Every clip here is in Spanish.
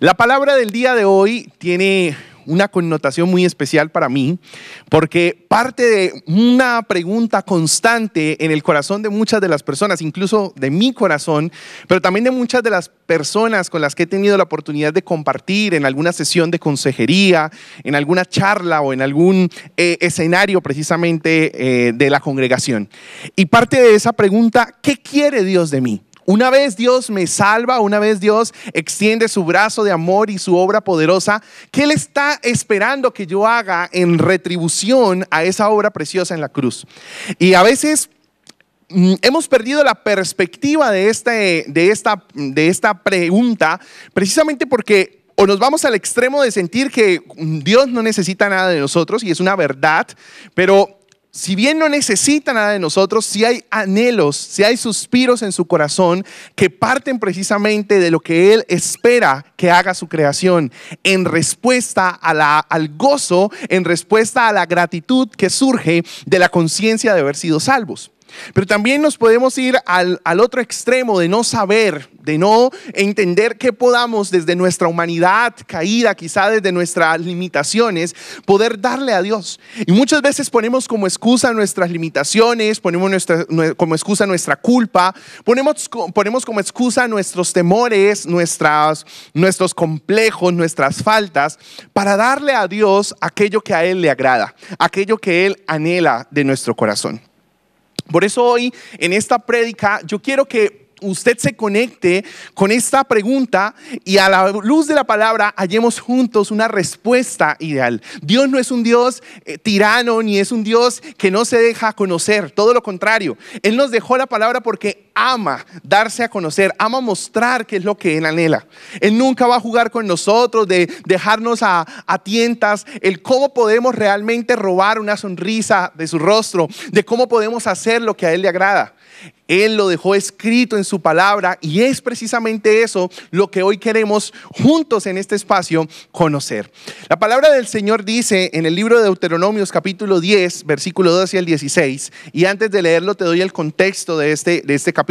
La palabra del día de hoy tiene una connotación muy especial para mí, porque parte de una pregunta constante en el corazón de muchas de las personas, incluso de mi corazón, pero también de muchas de las personas con las que he tenido la oportunidad de compartir en alguna sesión de consejería, en alguna charla o en algún eh, escenario precisamente eh, de la congregación. Y parte de esa pregunta, ¿qué quiere Dios de mí? Una vez Dios me salva, una vez Dios extiende su brazo de amor y su obra poderosa, ¿qué Él está esperando que yo haga en retribución a esa obra preciosa en la cruz? Y a veces mm, hemos perdido la perspectiva de, este, de, esta, de esta pregunta precisamente porque o nos vamos al extremo de sentir que mm, Dios no necesita nada de nosotros y es una verdad, pero si bien no necesita nada de nosotros, si hay anhelos, si hay suspiros en su corazón que parten precisamente de lo que Él espera que haga su creación, en respuesta al gozo, en respuesta a la gratitud que surge de la conciencia de haber sido salvos. Pero también nos podemos ir al, otro extremo de no saber, de no entender que podamos desde nuestra humanidad caída, quizá desde nuestras limitaciones, poder darle a Dios. Y muchas veces ponemos como excusa nuestras limitaciones, ponemos como excusa nuestra culpa, ponemos, ponemos como excusa nuestros temores, nuestras, nuestros complejos, nuestras faltas, para darle a Dios aquello que a Él le agrada, aquello que Él anhela de nuestro corazón. Por eso hoy en esta prédica yo quiero que usted se conecte con esta pregunta y a la luz de la palabra hallemos juntos una respuesta ideal. Dios no es un Dios eh, tirano ni es un Dios que no se deja conocer, todo lo contrario. Él nos dejó la palabra porque ama darse a conocer, ama mostrar qué es lo que Él anhela. Él nunca va a jugar con nosotros de dejarnos a, tientas, el cómo podemos realmente robar una sonrisa de su rostro, de cómo podemos hacer lo que a Él le agrada. Él lo dejó escrito en su palabra y es precisamente eso lo que hoy queremos juntos en este espacio conocer. La palabra del Señor dice en el libro de Deuteronomios capítulo 10, versículo y el 16, y antes de leerlo te doy el contexto de este, de este capítulo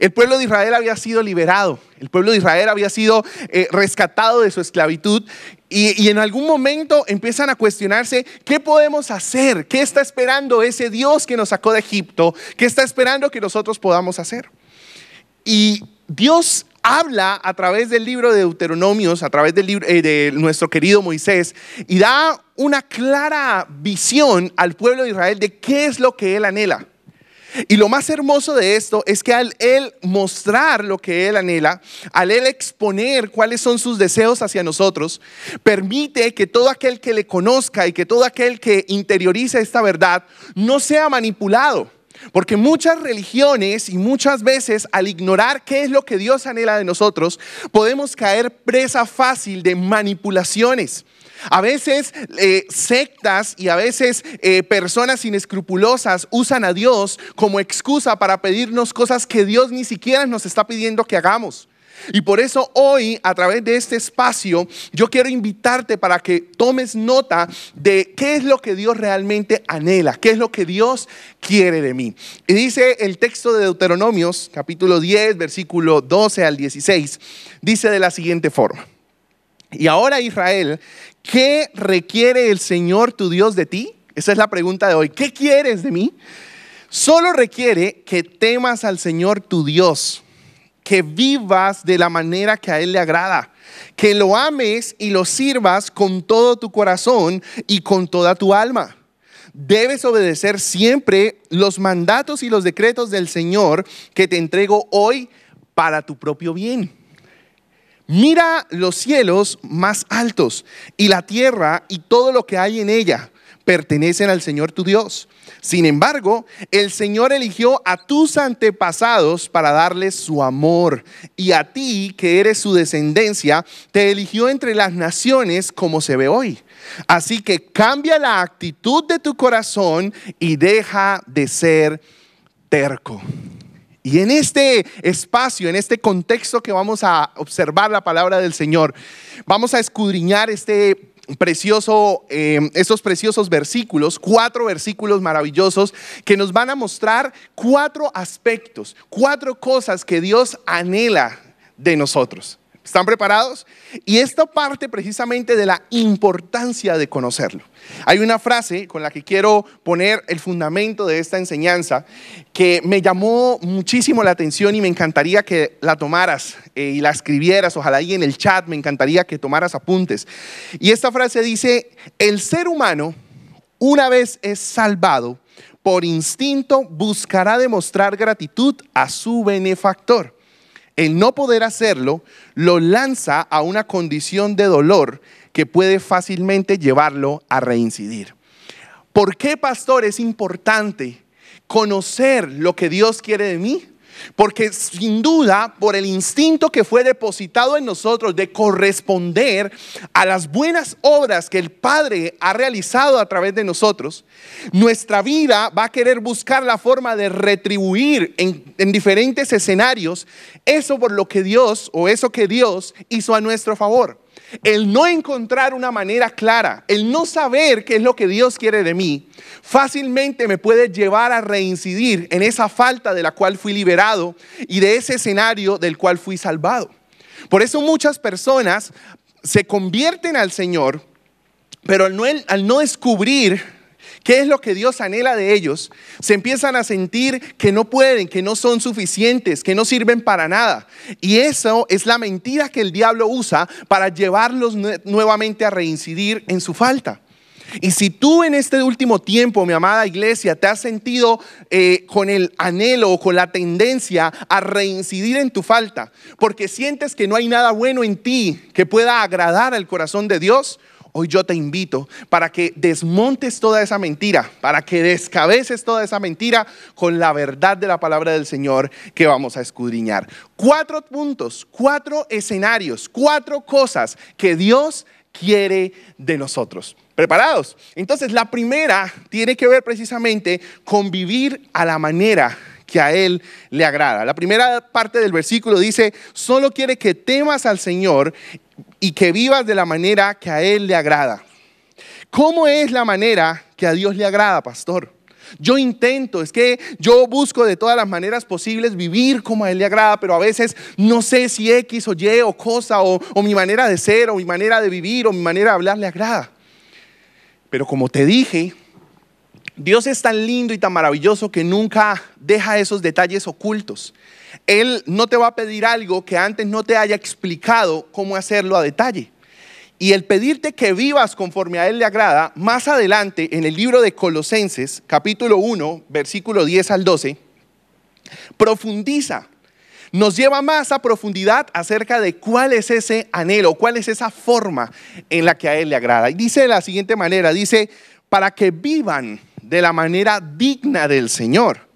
el pueblo de Israel había sido liberado, el pueblo de Israel había sido eh, rescatado de su esclavitud y, en algún momento empiezan a cuestionarse, ¿qué podemos hacer? ¿Qué está esperando ese Dios que nos sacó de Egipto? ¿Qué está esperando que nosotros podamos hacer? Y Dios habla a través del libro de Deuteronomios, a través del libro, eh, de nuestro querido Moisés, y da una clara visión al pueblo de Israel de qué es lo que él anhela. Y lo más hermoso de esto es que al Él mostrar lo que Él anhela, al Él exponer cuáles son sus deseos hacia nosotros, permite que todo aquel que le conozca y que todo aquel que interioriza esta verdad no sea manipulado. Porque muchas religiones y muchas veces al ignorar qué es lo que Dios anhela de nosotros, podemos caer presa fácil de manipulaciones a veces eh, sectas y a veces eh, personas inescrupulosas usan a Dios como excusa para pedirnos cosas que Dios ni siquiera nos está pidiendo que hagamos. Y por eso hoy, a través de este espacio, yo quiero invitarte para que tomes nota de qué es lo que Dios realmente anhela, qué es lo que Dios quiere de mí. Y dice el texto de Deuteronomios, capítulo 10, versículo 12 al 16, dice de la siguiente forma. Y ahora Israel, ¿Qué requiere el Señor tu Dios de ti? Esa es la pregunta de hoy. ¿Qué quieres de mí? Solo requiere que temas al Señor tu Dios, que vivas de la manera que a Él le agrada, que lo ames y lo sirvas con todo tu corazón y con toda tu alma. Debes obedecer siempre los mandatos y los decretos del Señor que te entrego hoy para tu propio bien. Mira los cielos más altos y la tierra y todo lo que hay en ella pertenecen al Señor tu Dios. Sin embargo, el Señor eligió a tus antepasados para darles su amor y a ti, que eres su descendencia, te eligió entre las naciones como se ve hoy. Así que cambia la actitud de tu corazón y deja de ser terco. Y en este espacio, en este contexto que vamos a observar la palabra del Señor, vamos a escudriñar este precioso, em, estos preciosos versículos, cuatro versículos maravillosos que nos van a mostrar cuatro aspectos, cuatro cosas que Dios anhela de nosotros. ¿Están preparados? Y esto parte precisamente de la importancia de conocerlo. Hay una frase con la que quiero poner el fundamento de esta enseñanza que me llamó muchísimo la atención y me encantaría que la tomaras eh, y la escribieras, ojalá ahí en el chat, me encantaría que tomaras apuntes. Y esta frase dice, el ser humano, una vez es salvado, por instinto buscará demostrar gratitud a su benefactor. El no poder hacerlo lo lanza a una condición de dolor que puede fácilmente llevarlo a reincidir. ¿Por qué, pastor, es importante conocer lo que Dios quiere de mí? Porque sin duda, por el instinto que fue depositado en nosotros de corresponder a las buenas obras que el Padre ha realizado a través de nosotros, nuestra vida va a querer buscar la forma de retribuir en, diferentes escenarios eso por lo que Dios o eso que Dios hizo a nuestro favor el no encontrar una manera clara, el no saber qué es lo que Dios quiere de mí, fácilmente me puede llevar a reincidir en esa falta de la cual fui liberado y de ese escenario del cual fui salvado. Por eso muchas personas se convierten al Señor, pero al no, al no descubrir ¿Qué es lo que Dios anhela de ellos? Se empiezan a sentir que no pueden, que no son suficientes, que no sirven para nada. Y eso es la mentira que el diablo usa para llevarlos nuevamente a reincidir en su falta. Y si tú en este último tiempo, mi amada iglesia, te has sentido eh, con el anhelo o con la tendencia a reincidir en tu falta, porque sientes que no hay nada bueno en ti que pueda agradar al corazón de Dios, Hoy yo te invito para que desmontes toda esa mentira, para que descabeces toda esa mentira con la verdad de la palabra del Señor que vamos a escudriñar. Cuatro puntos, cuatro escenarios, cuatro cosas que Dios quiere de nosotros. ¿Preparados? Entonces, la primera tiene que ver precisamente con vivir a la manera que a Él le agrada. La primera parte del versículo dice, solo quiere que temas al Señor y que vivas de la manera que a Él le agrada. ¿Cómo es la manera que a Dios le agrada, pastor? Yo intento, es que yo busco de todas las maneras posibles vivir como a Él le agrada, pero a veces no sé si X o Y o cosa o, mi manera de ser o mi manera de vivir o mi manera de hablar le agrada. Pero como te dije, Dios es tan lindo y tan maravilloso que nunca deja esos detalles ocultos. Él no te va a pedir algo que antes no te haya explicado cómo hacerlo a detalle. Y el pedirte que vivas conforme a Él le agrada, más adelante en el libro de Colosenses, capítulo 1, versículo 10 al 12, profundiza, nos lleva más a profundidad acerca de cuál es ese anhelo, cuál es esa forma en la que a Él le agrada. Y dice de la siguiente manera, dice, para que vivan de la manera digna del Señor,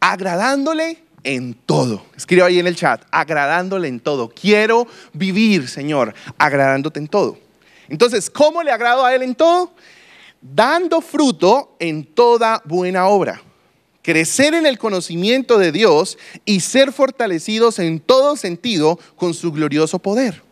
agradándole en todo. Escriba ahí en el chat, agradándole en todo. Quiero vivir, Señor, agradándote en todo. Entonces, ¿cómo le agrado a Él en todo? Dando fruto en toda buena obra. Crecer en el conocimiento de Dios y ser fortalecidos en todo sentido con su glorioso poder.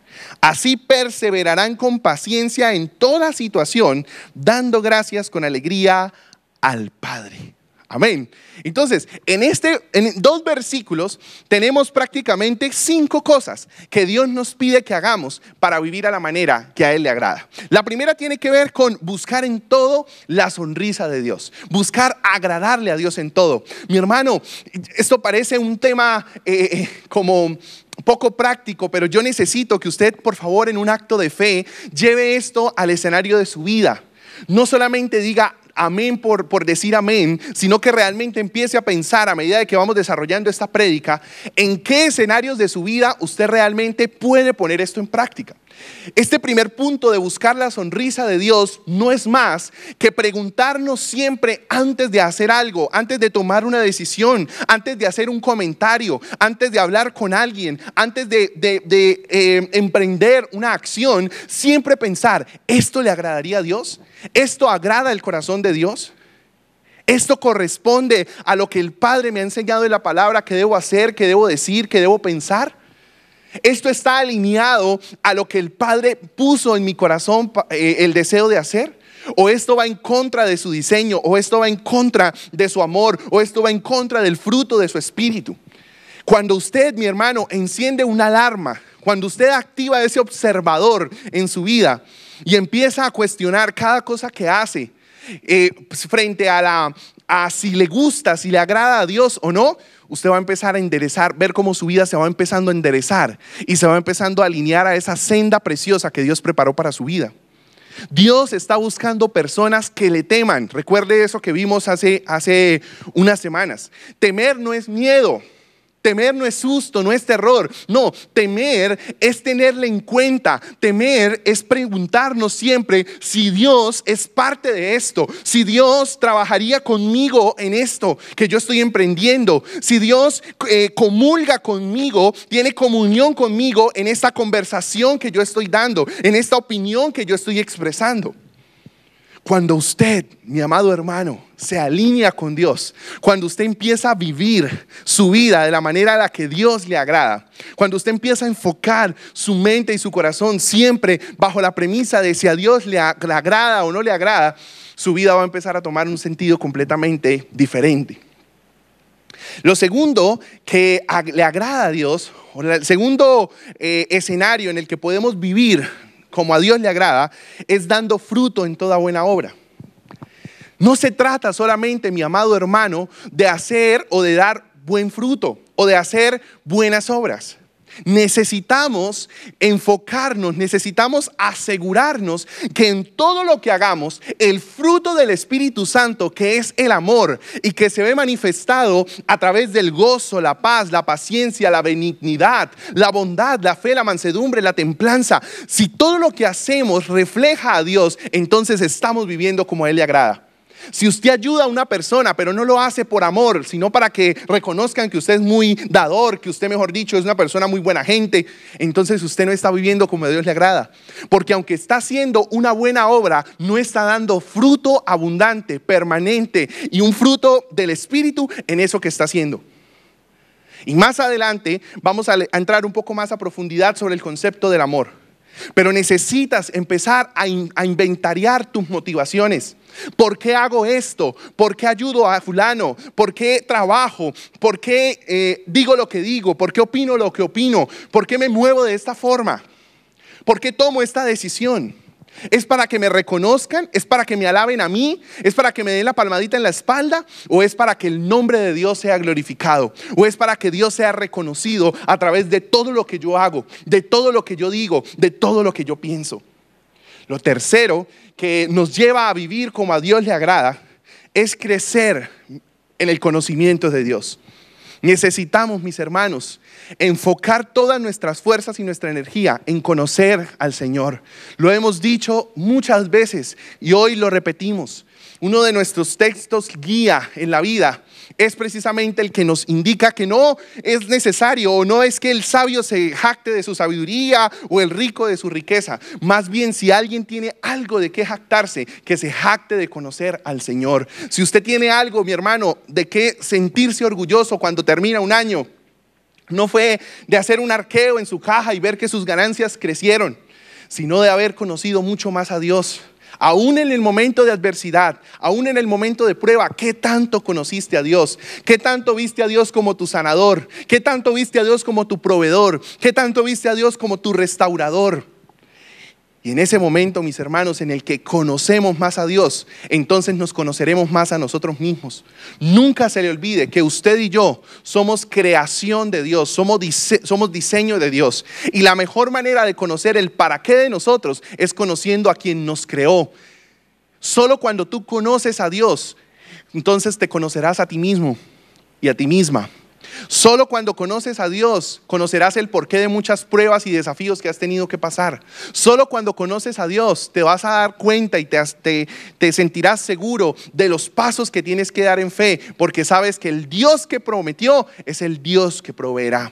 Así perseverarán con paciencia en toda situación, dando gracias con alegría al Padre. Amén. Entonces, en, este, en dos versículos tenemos prácticamente cinco cosas que Dios nos pide que hagamos para vivir a la manera que a Él le agrada. La primera tiene que ver con buscar en todo la sonrisa de Dios, buscar agradarle a Dios en todo. Mi hermano, esto parece un tema eh, eh, como poco práctico, pero yo necesito que usted, por favor, en un acto de fe, lleve esto al escenario de su vida. No solamente diga, amén por, decir amén, sino que realmente empiece a pensar a medida de que vamos desarrollando esta prédica, en qué escenarios de su vida usted realmente puede poner esto en práctica. Este primer punto de buscar la sonrisa de Dios no es más que preguntarnos siempre antes de hacer algo, antes de tomar una decisión, antes de hacer un comentario, antes de hablar con alguien, antes de, eh, emprender una acción, siempre pensar, ¿esto le agradaría a Dios? ¿Esto agrada el corazón de Dios? Esto corresponde a lo que el Padre me ha enseñado en la palabra, que debo hacer, que debo decir, que debo pensar. Esto está alineado a lo que el Padre puso en mi corazón eh, el deseo de hacer. O esto va en contra de su diseño, o esto va en contra de su amor, o esto va en contra del fruto de su espíritu. Cuando usted, mi hermano, enciende una alarma, cuando usted activa ese observador en su vida y empieza a cuestionar cada cosa que hace eh, pues, frente a la a si le gusta, si le agrada a Dios o no, usted va a empezar a enderezar, ver cómo su vida se va empezando a enderezar y se va empezando a alinear a esa senda preciosa que Dios preparó para su vida. Dios está buscando personas que le teman. Recuerde eso que vimos hace, hace unas semanas. Temer no es miedo. Temer no es susto, no es terror. No, temer es tenerle en cuenta. Temer es preguntarnos siempre si Dios es parte de esto, si Dios trabajaría conmigo en esto que yo estoy emprendiendo, si Dios eh, comulga conmigo, tiene comunión conmigo en esta conversación que yo estoy dando, en esta opinión que yo estoy expresando. Cuando usted, mi amado hermano, se alinea con Dios, cuando usted empieza a vivir su vida de la manera a la que Dios le agrada, cuando usted empieza a enfocar su mente y su corazón siempre bajo la premisa de si a Dios le, agrada o no le agrada, su vida va a empezar a tomar un sentido completamente diferente. Lo segundo que le agrada a Dios, o el segundo eh, escenario en el que podemos vivir como a Dios le agrada, es dando fruto en toda buena obra. No se trata solamente, mi amado hermano, de hacer o de dar buen fruto o de hacer buenas obras. Necesitamos enfocarnos, necesitamos asegurarnos que en todo lo que hagamos, el fruto del Espíritu Santo, que es el amor y que se ve manifestado a través del gozo, la paz, la paciencia, la benignidad, la bondad, la fe, la mansedumbre, la templanza, si todo lo que hacemos refleja a Dios, entonces estamos viviendo como a Él le agrada. Si usted ayuda a una persona, pero no lo hace por amor, sino para que reconozcan que usted es muy dador, que usted, mejor dicho, es una persona muy buena gente, entonces usted no está viviendo como a Dios le agrada. Porque aunque está haciendo una buena obra, no está dando fruto abundante, permanente y un fruto del Espíritu en eso que está haciendo. Y más adelante vamos a entrar un poco más a profundidad sobre el concepto del amor. Pero necesitas empezar a, a inventariar tus motivaciones. ¿Por qué hago esto? ¿Por qué ayudo a fulano? ¿Por qué trabajo? ¿Por qué eh, digo lo que digo? ¿Por qué opino lo que opino? ¿Por qué me muevo de esta forma? ¿Por qué tomo esta decisión? ¿Es para que me reconozcan? ¿Es para que me alaben a mí? ¿Es para que me den la palmadita en la espalda? ¿O es para que el nombre de Dios sea glorificado? ¿O es para que Dios sea reconocido a través de todo lo que yo hago, de todo lo que yo digo, de todo lo que yo pienso? Lo tercero que nos lleva a vivir como a Dios le agrada es crecer en el conocimiento de Dios. Necesitamos, mis hermanos, enfocar todas nuestras fuerzas y nuestra energía en conocer al Señor. Lo hemos dicho muchas veces y hoy lo repetimos uno de nuestros textos guía en la vida es precisamente el que nos indica que no es necesario o no es que el sabio se jacte de su sabiduría o el rico de su riqueza. Más bien, si alguien tiene algo de qué jactarse, que se jacte de conocer al Señor. Si usted tiene algo, mi hermano, de qué sentirse orgulloso cuando termina un año, no fue de hacer un arqueo en su caja y ver que sus ganancias crecieron, sino de haber conocido mucho más a Dios Aún en el momento de adversidad, aún en el momento de prueba, ¿qué tanto conociste a Dios? ¿Qué tanto viste a Dios como tu sanador? ¿Qué tanto viste a Dios como tu proveedor? ¿Qué tanto viste a Dios como tu restaurador? Y en ese momento, mis hermanos, en el que conocemos más a Dios, entonces nos conoceremos más a nosotros mismos. Nunca se le olvide que usted y yo somos creación de Dios, somos, diseño de Dios. Y la mejor manera de conocer el para qué de nosotros es conociendo a quien nos creó. Solo cuando tú conoces a Dios, entonces te conocerás a ti mismo y a ti misma. Solo cuando conoces a Dios conocerás el porqué de muchas pruebas y desafíos que has tenido que pasar. Solo cuando conoces a Dios te vas a dar cuenta y te, sentirás seguro de los pasos que tienes que dar en fe, porque sabes que el Dios que prometió es el Dios que proveerá.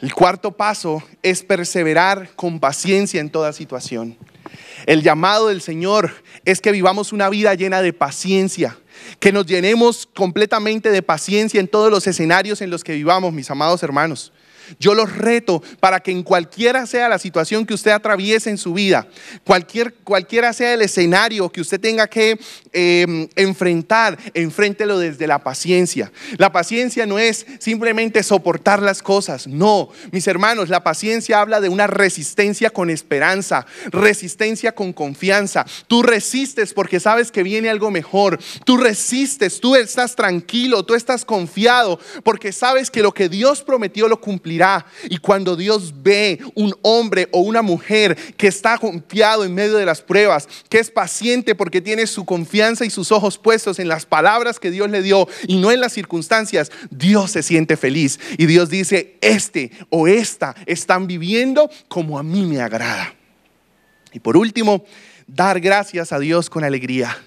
El cuarto paso es perseverar con paciencia en toda situación. El llamado del Señor es que vivamos una vida llena de paciencia, que nos llenemos completamente de paciencia en todos los escenarios en los que vivamos, mis amados hermanos. Yo los reto para que en cualquiera sea la situación que usted atraviese en su vida, cualquier, cualquiera sea el escenario que usted tenga que em, enfrentar, enfréntelo desde la paciencia. La paciencia no es simplemente soportar las cosas, no. Mis hermanos, la paciencia habla de una resistencia con esperanza, resistencia con confianza. Tú resistes porque sabes que viene algo mejor. Tú resistes, tú estás tranquilo, tú estás confiado porque sabes que lo que Dios prometió lo cumplirá y cuando Dios ve un hombre o una mujer que está confiado en medio de las pruebas, que es paciente porque tiene su confianza y sus ojos puestos en las palabras que Dios le dio y no en las circunstancias, Dios se siente feliz. Y Dios dice, este o esta están viviendo como a mí me agrada. Y por último, dar gracias a Dios con alegría.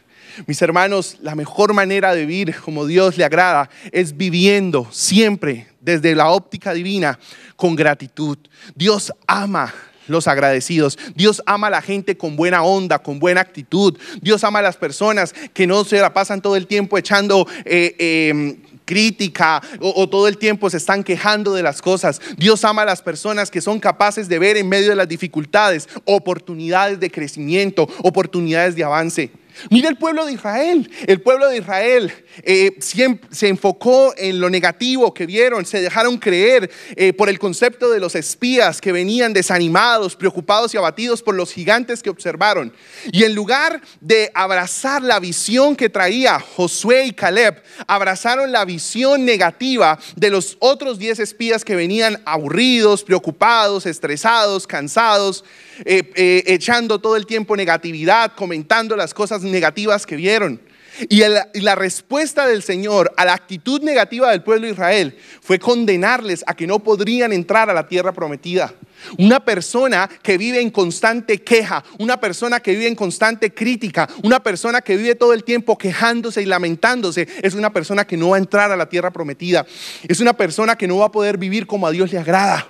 Mis hermanos, la mejor manera de vivir como Dios le agrada es viviendo siempre desde la óptica divina con gratitud. Dios ama los agradecidos. Dios ama a la gente con buena onda, con buena actitud. Dios ama a las personas que no se la pasan todo el tiempo echando eh, em, crítica o, o, todo el tiempo se están quejando de las cosas. Dios ama a las personas que son capaces de ver en medio de las dificultades oportunidades de crecimiento, oportunidades de avance. Mira el pueblo de Israel. El pueblo de Israel eh, se enfocó en lo negativo que vieron, se dejaron creer eh, por el concepto de los espías que venían desanimados, preocupados y abatidos por los gigantes que observaron. Y en lugar de abrazar la visión que traía Josué y Caleb, abrazaron la visión negativa de los otros diez espías que venían aburridos, preocupados, estresados, cansados, eh, echando todo el tiempo negatividad, comentando las cosas negativas que vieron. Y, la respuesta del Señor a la actitud negativa del pueblo de Israel fue condenarles a que no podrían entrar a la tierra prometida. Una persona que vive en constante queja, una persona que vive en constante crítica, una persona que vive todo el tiempo quejándose y lamentándose, es una persona que no va a entrar a la tierra prometida. Es una persona que no va a poder vivir como a Dios le agrada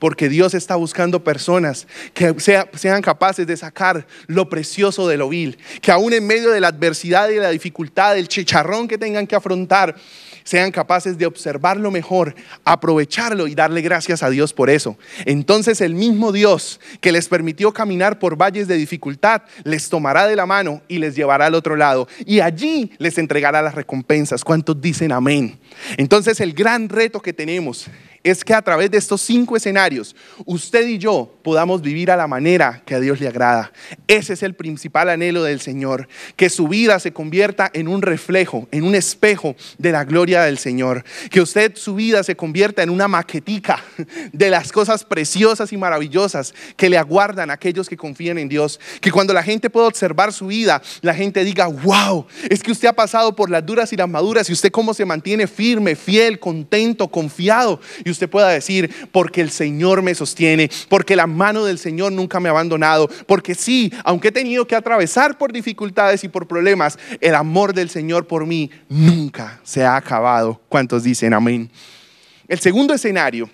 porque Dios está buscando personas que sean capaces de sacar lo precioso de lo vil, que aún en medio de la adversidad y la dificultad, del chicharrón que tengan que afrontar, sean capaces de observarlo mejor, aprovecharlo y darle gracias a Dios por eso. Entonces el mismo Dios que les permitió caminar por valles de dificultad, les tomará de la mano y les llevará al otro lado. Y allí les entregará las recompensas. ¿Cuántos dicen amén? Entonces el gran reto que tenemos es que a través de estos cinco escenarios, usted y yo podamos vivir a la manera que a Dios le agrada. Ese es el principal anhelo del Señor, que su vida se convierta en un reflejo, en un espejo de la gloria del Señor, que usted su vida se convierta en una maquetica de las cosas preciosas y maravillosas que le aguardan a aquellos que confían en Dios, que cuando la gente pueda observar su vida, la gente diga, wow, es que usted ha pasado por las duras y las maduras y usted cómo se mantiene firme, fiel, contento, confiado usted pueda decir, porque el Señor me sostiene, porque la mano del Señor nunca me ha abandonado, porque sí, aunque he tenido que atravesar por dificultades y por problemas, el amor del Señor por mí nunca se ha acabado. ¿Cuántos dicen amén? El segundo escenario,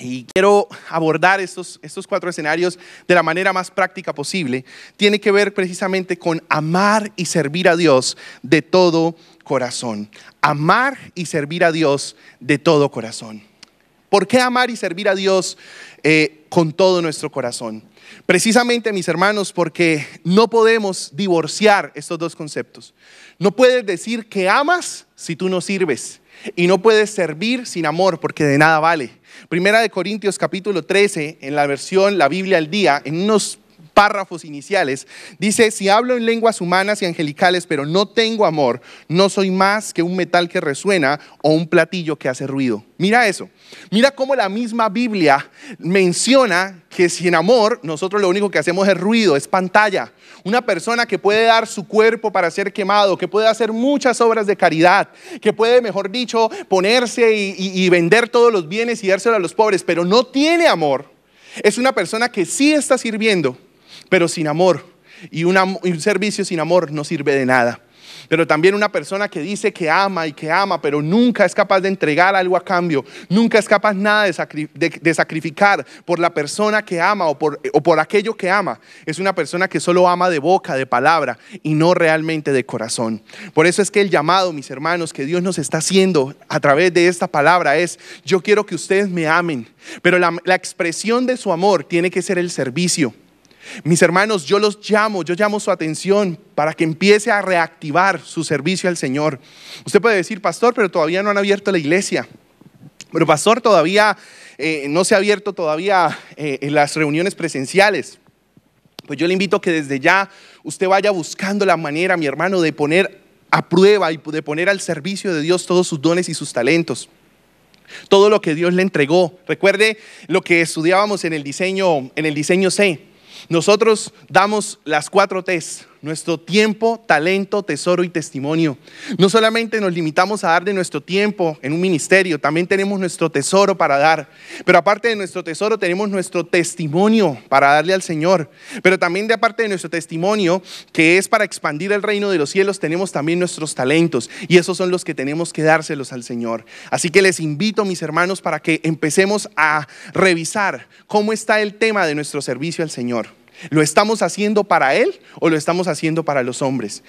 y quiero abordar estos, estos cuatro escenarios de la manera más práctica posible, tiene que ver precisamente con amar y servir a Dios de todo corazón. Amar y servir a Dios de todo corazón. ¿Por qué amar y servir a Dios eh, con todo nuestro corazón? Precisamente, mis hermanos, porque no podemos divorciar estos dos conceptos. No puedes decir que amas si tú no sirves. Y no puedes servir sin amor porque de nada vale. Primera de Corintios capítulo 13, en la versión La Biblia al día, en unos párrafos iniciales, dice, si hablo en lenguas humanas y angelicales, pero no tengo amor, no soy más que un metal que resuena o un platillo que hace ruido. Mira eso. Mira cómo la misma Biblia menciona que sin amor nosotros lo único que hacemos es ruido, es pantalla. Una persona que puede dar su cuerpo para ser quemado, que puede hacer muchas obras de caridad, que puede, mejor dicho, ponerse y, vender todos los bienes y dárselo a los pobres, pero no tiene amor. Es una persona que sí está sirviendo, pero sin amor. Y, un servicio sin amor no sirve de nada. Pero también una persona que dice que ama y que ama, pero nunca es capaz de entregar algo a cambio, nunca es capaz nada de, sacrificar por la persona que ama o por, aquello que ama, es una persona que solo ama de boca, de palabra y no realmente de corazón. Por eso es que el llamado, mis hermanos, que Dios nos está haciendo a través de esta palabra es, yo quiero que ustedes me amen, pero la expresión de su amor tiene que ser el servicio. Mis hermanos, yo los llamo, yo llamo su atención para que empiece a reactivar su servicio al Señor. Usted puede decir, pastor, pero todavía no han abierto la iglesia. Pero pastor, todavía eh, no se ha abierto todavía eh, en las reuniones presenciales. Pues yo le invito que desde ya usted vaya buscando la manera, mi hermano, de poner a prueba y de poner al servicio de Dios todos sus dones y sus talentos. Todo lo que Dios le entregó. Recuerde lo que estudiábamos en el diseño, en el diseño C nosotros damos las cuatro T's nuestro tiempo, talento, tesoro y testimonio. No solamente nos limitamos a dar de nuestro tiempo en un ministerio, también tenemos nuestro tesoro para dar. Pero aparte de nuestro tesoro tenemos nuestro testimonio para darle al Señor. Pero también de aparte de nuestro testimonio, que es para expandir el reino de los cielos, tenemos también nuestros talentos. Y esos son los que tenemos que dárselos al Señor. Así que les invito, mis hermanos, para que empecemos a revisar cómo está el tema de nuestro servicio al Señor. ¿Lo estamos haciendo para Él o lo estamos haciendo para los hombres?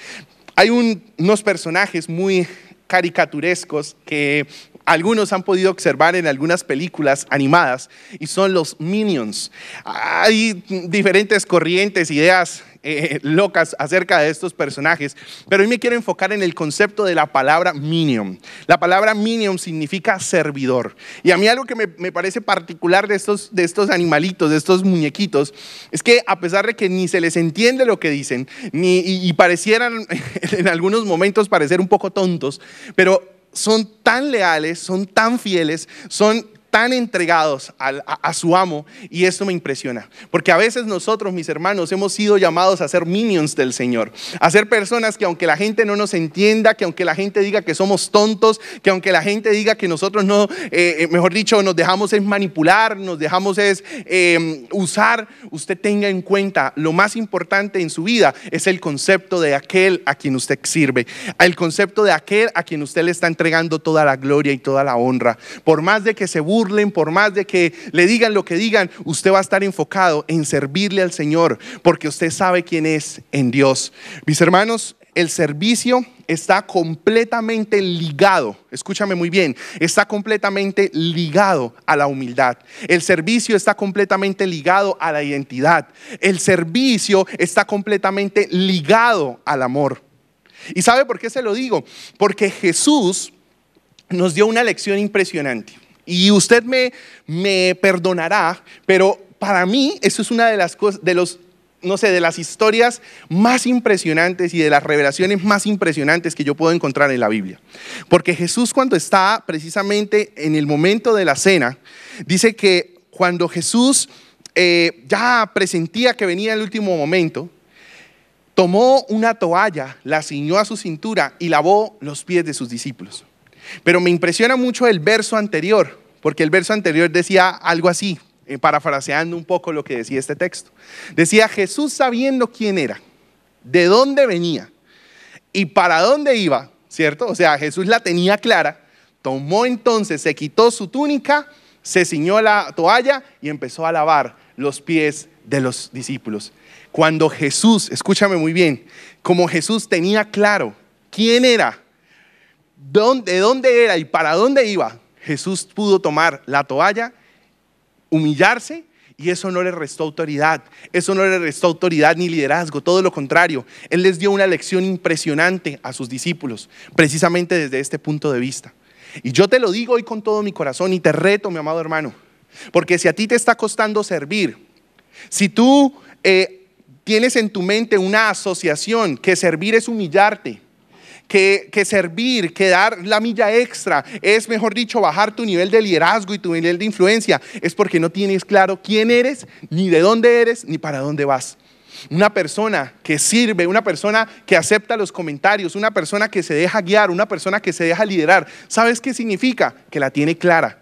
Hay unos personajes muy caricaturescos que algunos han podido observar en algunas películas animadas y son los minions. Hay diferentes corrientes, ideas eh, eh, locas acerca de estos personajes, pero hoy me quiero enfocar en el concepto de la palabra minion. La palabra minion significa servidor. Y a mí algo que me, parece particular de estos, de estos animalitos, de estos muñequitos, es que a pesar de que ni se les entiende lo que dicen, ni, y parecieran en algunos momentos parecer un poco tontos, pero son tan leales, son tan fieles, son tan entregados a, su amo y esto me impresiona, porque a veces nosotros, mis hermanos, hemos sido llamados a ser minions del Señor, a ser personas que aunque la gente no nos entienda, que aunque la gente diga que somos tontos, que aunque la gente diga que nosotros no, eh, eh, mejor dicho, nos dejamos es manipular, nos dejamos es em, usar, usted tenga en cuenta lo más importante en su vida es el concepto de aquel a quien usted sirve, el concepto de aquel a quien usted le está entregando toda la gloria y toda la honra, por más de que se busque por más de que le digan lo que digan, usted va a estar enfocado en servirle al Señor, porque usted sabe quién es en Dios. Mis hermanos, el servicio está completamente ligado, escúchame muy bien, está completamente ligado a la humildad. El servicio está completamente ligado a la identidad. El servicio está completamente ligado al amor. ¿Y sabe por qué se lo digo? Porque Jesús nos dio una lección impresionante. Y usted me, me perdonará, pero para mí eso es una de las cosas, de los no sé, de las historias más impresionantes y de las revelaciones más impresionantes que yo puedo encontrar en la Biblia. Porque Jesús cuando está precisamente en el momento de la cena, dice que cuando Jesús eh, ya presentía que venía el último momento, tomó una toalla, la ciñó a su cintura y lavó los pies de sus discípulos. Pero me impresiona mucho el verso anterior, porque el verso anterior decía algo así, eh, parafraseando un poco lo que decía este texto. Decía Jesús sabiendo quién era, de dónde venía y para dónde iba, ¿cierto? O sea, Jesús la tenía clara, tomó entonces, se quitó su túnica, se ciñó la toalla y empezó a lavar los pies de los discípulos. Cuando Jesús, escúchame muy bien, como Jesús tenía claro quién era, dónde, de dónde era y para dónde iba, Jesús pudo tomar la toalla, humillarse y eso no le restó autoridad, eso no le restó autoridad ni liderazgo, todo lo contrario. Él les dio una lección impresionante a sus discípulos, precisamente desde este punto de vista. Y yo te lo digo hoy con todo mi corazón y te reto, mi amado hermano, porque si a ti te está costando servir, si tú eh, tienes en tu mente una asociación que servir es humillarte, que, servir, que dar la milla extra, es, mejor dicho, bajar tu nivel de liderazgo y tu nivel de influencia, es porque no tienes claro quién eres, ni de dónde eres, ni para dónde vas. Una persona que sirve, una persona que acepta los comentarios, una persona que se deja guiar, una persona que se deja liderar. ¿Sabes qué significa? Que la tiene clara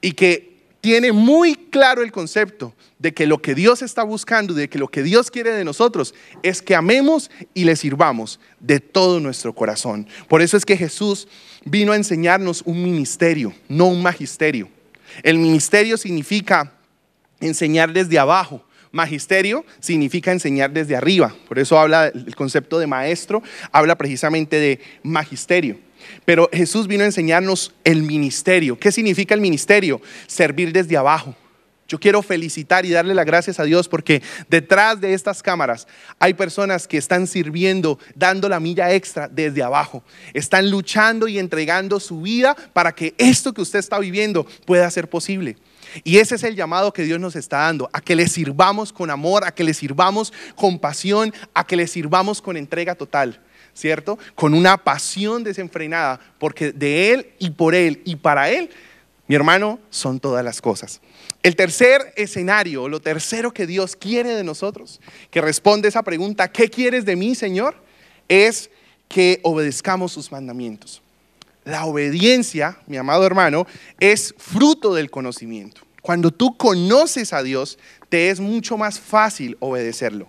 y que tiene muy claro el concepto de que lo que Dios está buscando, de que lo que Dios quiere de nosotros es que amemos y le sirvamos de todo nuestro corazón. Por eso es que Jesús vino a enseñarnos un ministerio, no un magisterio. El ministerio significa enseñar desde abajo. Magisterio significa enseñar desde arriba. Por eso habla el concepto de maestro, habla precisamente de magisterio. Pero Jesús vino a enseñarnos el ministerio. ¿Qué significa el ministerio? Servir desde abajo. Yo quiero felicitar y darle las gracias a Dios porque detrás de estas cámaras hay personas que están sirviendo, dando la milla extra desde abajo. Están luchando y entregando su vida para que esto que usted está viviendo pueda ser posible. Y ese es el llamado que Dios nos está dando, a que le sirvamos con amor, a que le sirvamos con pasión, a que le sirvamos con entrega total. ¿cierto? Con una pasión desenfrenada, porque de Él y por Él y para Él, mi hermano, son todas las cosas. El tercer escenario, lo tercero que Dios quiere de nosotros, que responde esa pregunta, ¿qué quieres de mí, Señor? Es que obedezcamos sus mandamientos. La obediencia, mi amado hermano, es fruto del conocimiento. Cuando tú conoces a Dios, te es mucho más fácil obedecerlo.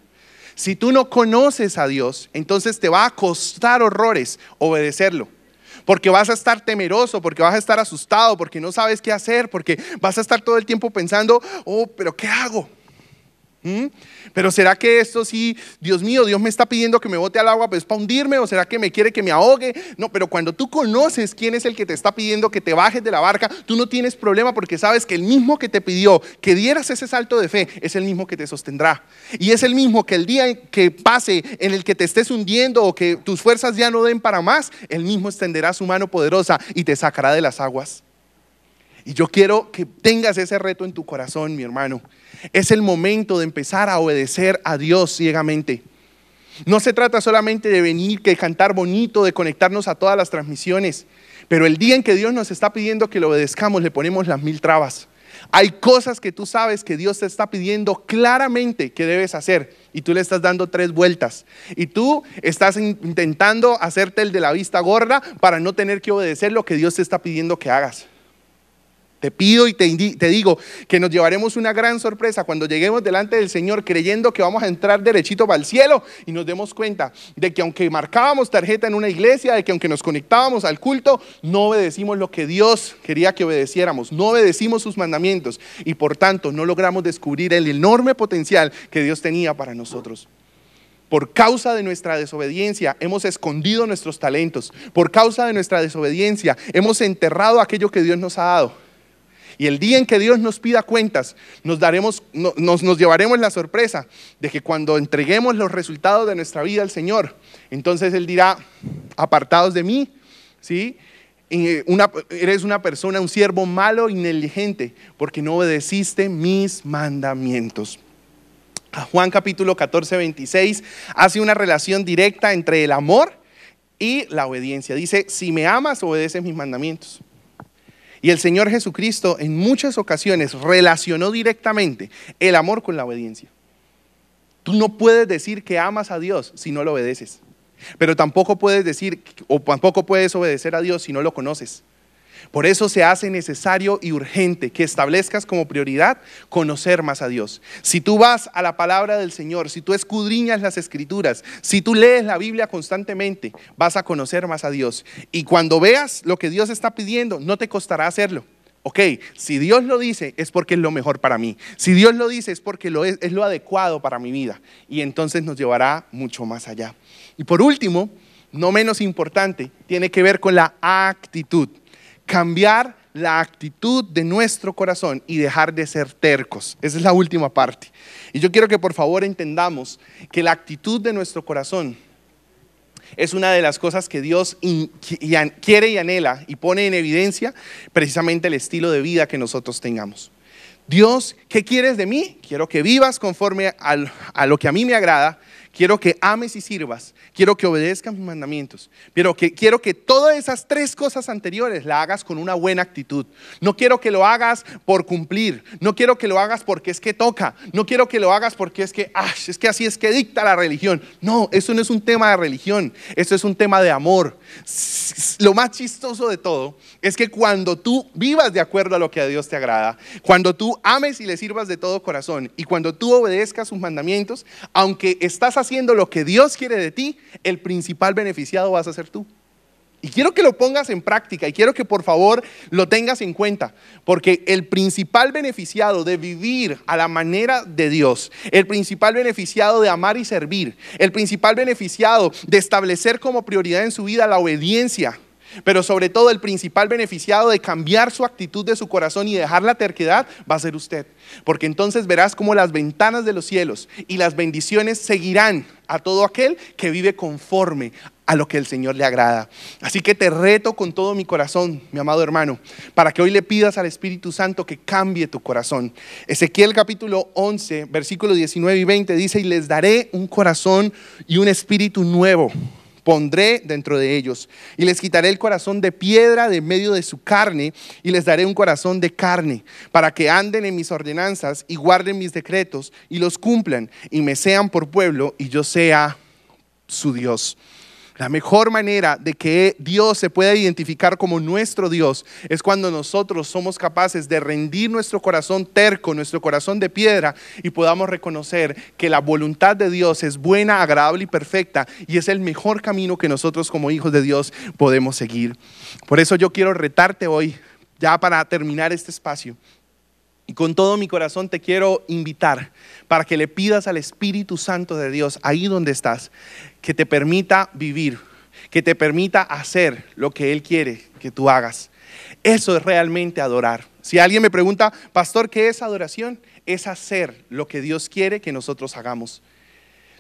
Si tú no conoces a Dios, entonces te va a costar horrores obedecerlo. Porque vas a estar temeroso, porque vas a estar asustado, porque no sabes qué hacer, porque vas a estar todo el tiempo pensando, oh, pero ¿qué hago? ¿Mm? Pero será que esto sí, Dios mío, Dios me está pidiendo que me bote al agua, pues, para hundirme, o será que me quiere que me ahogue? No, pero cuando tú conoces quién es el que te está pidiendo que te bajes de la barca, tú no tienes problema porque sabes que el mismo que te pidió que dieras ese salto de fe es el mismo que te sostendrá. Y es el mismo que el día que pase en el que te estés hundiendo o que tus fuerzas ya no den para más, el mismo extenderá su mano poderosa y te sacará de las aguas. Y yo quiero que tengas ese reto en tu corazón, mi hermano. Es el momento de empezar a obedecer a Dios ciegamente. No se trata solamente de venir, que cantar bonito, de conectarnos a todas las transmisiones, pero el día en que Dios nos está pidiendo que lo obedezcamos, le ponemos las mil trabas. Hay cosas que tú sabes que Dios te está pidiendo claramente que debes hacer y tú le estás dando tres vueltas. Y tú estás intentando hacerte el de la vista gorda para no tener que obedecer lo que Dios te está pidiendo que hagas. Te pido y te, digo que nos llevaremos una gran sorpresa cuando lleguemos delante del Señor creyendo que vamos a entrar derechito para el cielo y nos demos cuenta de que aunque marcábamos tarjeta en una iglesia, de que aunque nos conectábamos al culto, no obedecimos lo que Dios quería que obedeciéramos, no obedecimos sus mandamientos y por tanto no logramos descubrir el enorme potencial que Dios tenía para nosotros. Por causa de nuestra desobediencia hemos escondido nuestros talentos. Por causa de nuestra desobediencia hemos enterrado aquello que Dios nos ha dado. Y el día en que Dios nos pida cuentas, nos, daremos, nos, llevaremos la sorpresa de que cuando entreguemos los resultados de nuestra vida al Señor, entonces Él dirá, apartados de mí, ¿sí? Eh, eres una persona, un siervo malo, negligente, porque no obedeciste mis mandamientos. Juan capítulo 14, 26 hace una relación directa entre el amor y la obediencia. Dice, si me amas, obedeces mis mandamientos. Y el Señor Jesucristo en muchas ocasiones relacionó directamente el amor con la obediencia. Tú no puedes decir que amas a Dios si no lo obedeces. Pero tampoco puedes decir o tampoco puedes obedecer a Dios si no lo conoces. Por eso se hace necesario y urgente que establezcas como prioridad conocer más a Dios. Si tú vas a la palabra del Señor, si tú escudriñas las escrituras, si tú lees la Biblia constantemente, vas a conocer más a Dios. Y cuando veas lo que Dios está pidiendo, no te costará hacerlo. Ok, si Dios lo dice es porque es lo mejor para mí. Si Dios lo dice es porque lo es lo adecuado para mi vida. Y entonces nos llevará mucho más allá. Y por último, no menos importante, tiene que ver con la actitud cambiar la actitud de nuestro corazón y dejar de ser tercos. Esa es la última parte. Y yo quiero que por favor entendamos que la actitud de nuestro corazón es una de las cosas que Dios quiere y anhela y pone en evidencia precisamente el estilo de vida que nosotros tengamos. Dios, ¿qué quieres de mí? Quiero que vivas conforme a lo que a mí me agrada, quiero que ames y sirvas, quiero que obedezcas mis mandamientos, pero que quiero que todas esas tres cosas anteriores la hagas con una buena actitud. No quiero que lo hagas por cumplir, no quiero que lo hagas porque es que toca, no quiero que lo hagas porque es que, es que así es que dicta la religión. No, eso no es un tema de religión, eso es un tema de amor. Lo más chistoso de todo es que cuando tú vivas de acuerdo a lo que a Dios te agrada, cuando tú ames y le sirvas de todo corazón y cuando tú obedezcas sus mandamientos, aunque estás haciendo lo que Dios quiere de ti, el principal beneficiado vas a ser tú. Y quiero que lo pongas en práctica y quiero que por favor lo tengas en cuenta, porque el principal beneficiado de vivir a la manera de Dios, el principal beneficiado de amar y servir, el principal beneficiado de establecer como prioridad en su vida la obediencia pero sobre todo el principal beneficiado de cambiar su actitud de su corazón y dejar la terquedad va a ser usted. Porque entonces verás cómo las ventanas de los cielos y las bendiciones seguirán a todo aquel que vive conforme a lo que el Señor le agrada. Así que te reto con todo mi corazón, mi amado hermano, para que hoy le pidas al Espíritu Santo que cambie tu corazón. Ezequiel capítulo 11, versículos 19 y 20 dice, y les daré un corazón y un espíritu nuevo pondré dentro de ellos. Y les quitaré el corazón de piedra de medio de su carne y les daré un corazón de carne, para que anden en mis ordenanzas y guarden mis decretos y los cumplan y me sean por pueblo y yo sea su Dios. La mejor manera de que Dios se pueda identificar como nuestro Dios es cuando nosotros somos capaces de rendir nuestro corazón terco, nuestro corazón de piedra y podamos reconocer que la voluntad de Dios es buena, agradable y perfecta y es el mejor camino que nosotros como hijos de Dios podemos seguir. Por eso yo quiero retarte hoy, ya para terminar este espacio, y con todo mi corazón te quiero invitar para que le pidas al Espíritu Santo de Dios, ahí donde estás, que te permita vivir, que te permita hacer lo que Él quiere que tú hagas. Eso es realmente adorar. Si alguien me pregunta, pastor, ¿qué es adoración? Es hacer lo que Dios quiere que nosotros hagamos.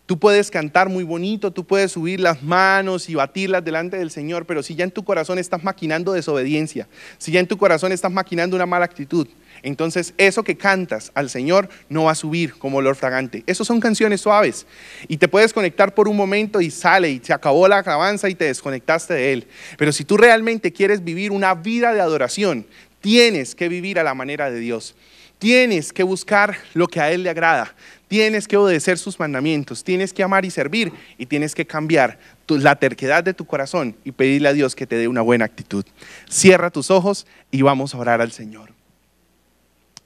Tú puedes cantar muy bonito, tú puedes subir las manos y batirlas delante del Señor, pero si ya en tu corazón estás maquinando desobediencia, si ya en tu corazón estás maquinando una mala actitud, entonces eso que cantas al Señor no va a subir como olor fragante. Esas son canciones suaves y te puedes conectar por un momento y sale y se acabó la alabanza y te desconectaste de Él. Pero si tú realmente quieres vivir una vida de adoración, tienes que vivir a la manera de Dios. Tienes que buscar lo que a Él le agrada tienes que obedecer sus mandamientos, tienes que amar y servir y tienes que cambiar la terquedad de tu corazón y pedirle a Dios que te dé una buena actitud. Cierra tus ojos y vamos a orar al Señor.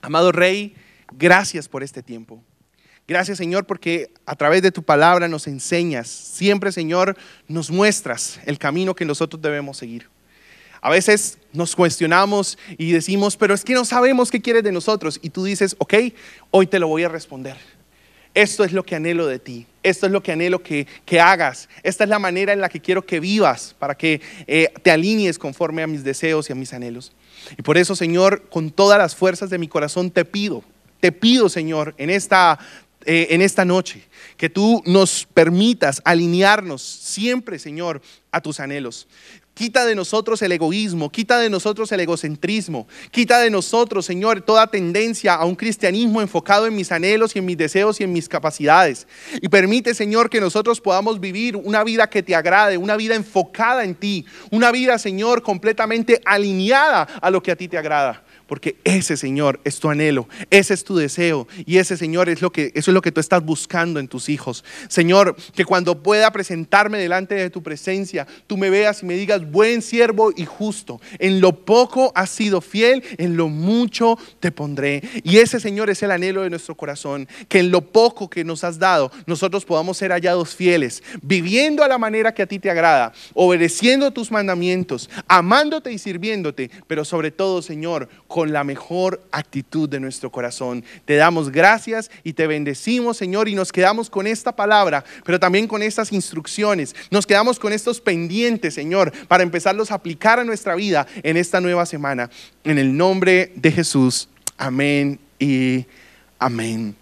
Amado Rey, gracias por este tiempo. Gracias Señor porque a través de tu palabra nos enseñas, siempre Señor nos muestras el camino que nosotros debemos seguir. A veces nos cuestionamos y decimos, pero es que no sabemos qué quieres de nosotros. Y tú dices, ok, hoy te lo voy a responder esto es lo que anhelo de ti, esto es lo que anhelo que, hagas, esta es la manera en la que quiero que vivas para que eh, te alinees conforme a mis deseos y a mis anhelos. Y por eso, Señor, con todas las fuerzas de mi corazón te pido, te pido, Señor, en esta eh, en esta noche, que tú nos permitas alinearnos siempre, Señor, a tus anhelos. Quita de nosotros el egoísmo, quita de nosotros el egocentrismo, quita de nosotros, Señor, toda tendencia a un cristianismo enfocado en mis anhelos y en mis deseos y en mis capacidades. Y permite, Señor, que nosotros podamos vivir una vida que te agrade, una vida enfocada en ti, una vida, Señor, completamente alineada a lo que a ti te agrada porque ese Señor es tu anhelo, ese es tu deseo y ese Señor es lo que eso es lo que tú estás buscando en tus hijos. Señor, que cuando pueda presentarme delante de tu presencia, tú me veas y me digas, "Buen siervo y justo, en lo poco has sido fiel, en lo mucho te pondré." Y ese Señor es el anhelo de nuestro corazón, que en lo poco que nos has dado, nosotros podamos ser hallados fieles, viviendo a la manera que a ti te agrada, obedeciendo tus mandamientos, amándote y sirviéndote, pero sobre todo, Señor, con la mejor actitud de nuestro corazón. Te damos gracias y te bendecimos, Señor, y nos quedamos con esta palabra, pero también con estas instrucciones. Nos quedamos con estos pendientes, Señor, para empezarlos a aplicar a nuestra vida en esta nueva semana. En el nombre de Jesús. Amén y amén.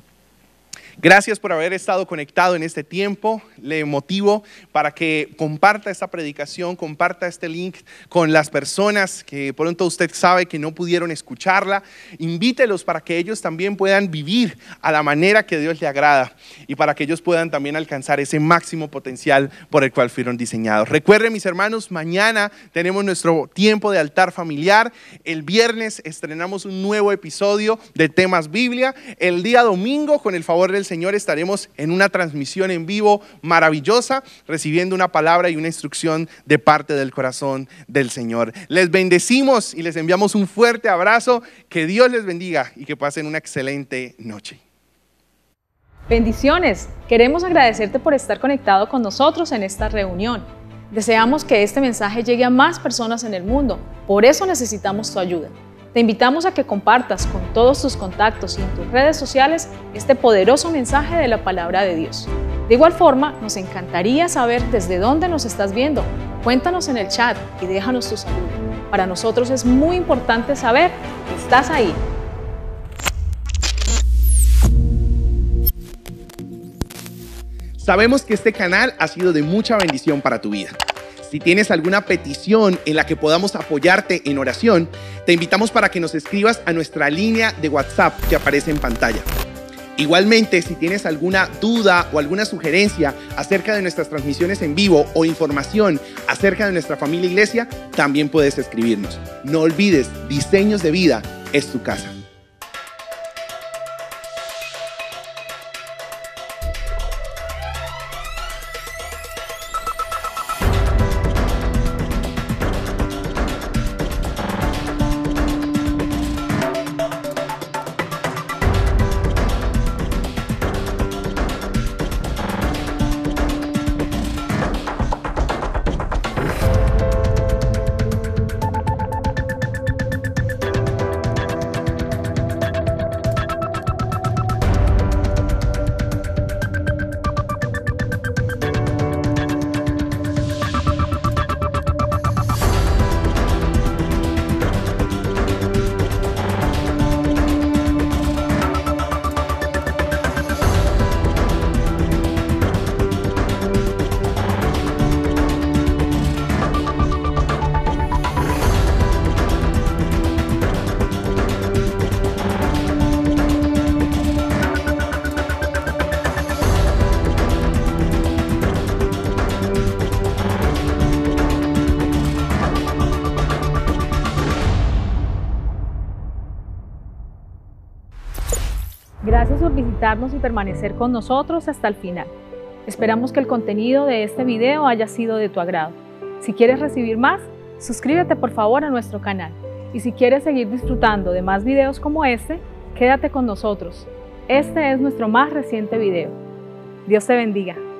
Gracias por haber estado conectado en este tiempo. Le motivo para que comparta esta predicación, comparta este link con las personas que pronto usted sabe que no pudieron escucharla. Invítelos para que ellos también puedan vivir a la manera que Dios le agrada y para que ellos puedan también alcanzar ese máximo potencial por el cual fueron diseñados. Recuerden, mis hermanos, mañana tenemos nuestro tiempo de altar familiar. El viernes estrenamos un nuevo episodio de temas Biblia. El día domingo, con el favor del Señor estaremos en una transmisión en vivo maravillosa, recibiendo una palabra y una instrucción de parte del corazón del Señor. Les bendecimos y les enviamos un fuerte abrazo. Que Dios les bendiga y que pasen una excelente noche. Bendiciones. Queremos agradecerte por estar conectado con nosotros en esta reunión. Deseamos que este mensaje llegue a más personas en el mundo. Por eso necesitamos tu ayuda. Te invitamos a que compartas con todos tus contactos y en tus redes sociales este poderoso mensaje de la palabra de Dios. De igual forma, nos encantaría saber desde dónde nos estás viendo. Cuéntanos en el chat y déjanos tu saludo. Para nosotros es muy importante saber que estás ahí. Sabemos que este canal ha sido de mucha bendición para tu vida si tienes alguna petición en la que podamos apoyarte en oración, te invitamos para que nos escribas a nuestra línea de WhatsApp que aparece en pantalla. Igualmente, si tienes alguna duda o alguna sugerencia acerca de nuestras transmisiones en vivo o información acerca de nuestra familia e iglesia, también puedes escribirnos. No olvides, diseños de vida es tu casa. y permanecer con nosotros hasta el final. Esperamos que el contenido de este video haya sido de tu agrado. Si quieres recibir más, suscríbete por favor a nuestro canal. Y si quieres seguir disfrutando de más videos como este, quédate con nosotros. Este es nuestro más reciente video. Dios te bendiga.